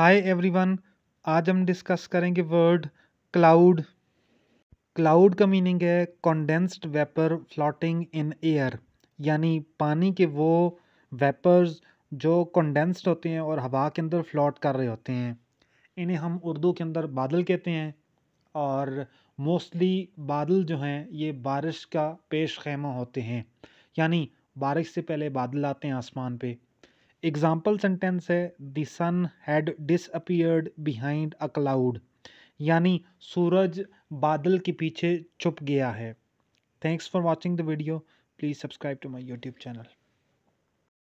hi everyone आज हम discuss करेंगे वर्ड क्लाउड क्लाउड का मीनिंग है condensed vapour floating in air यानी पानी के वो वेपर्स जो कॉन्डेंस्ड होते हैं और हवा के अंदर फ्लोट कर रहे होते हैं इन्हें हम उर्दू के अंदर बादल कहते हैं और मोस्टली बादल जो हैं ये बारिश का पेश खेमा होते हैं यानी बारिश से पहले बादल आते हैं आसमान पे एग्जाम्पल सेंटेंस है the sun had disappeared behind a cloud यानी सूरज बादल के पीछे छुप गया है thanks for watching the video please subscribe to my YouTube channel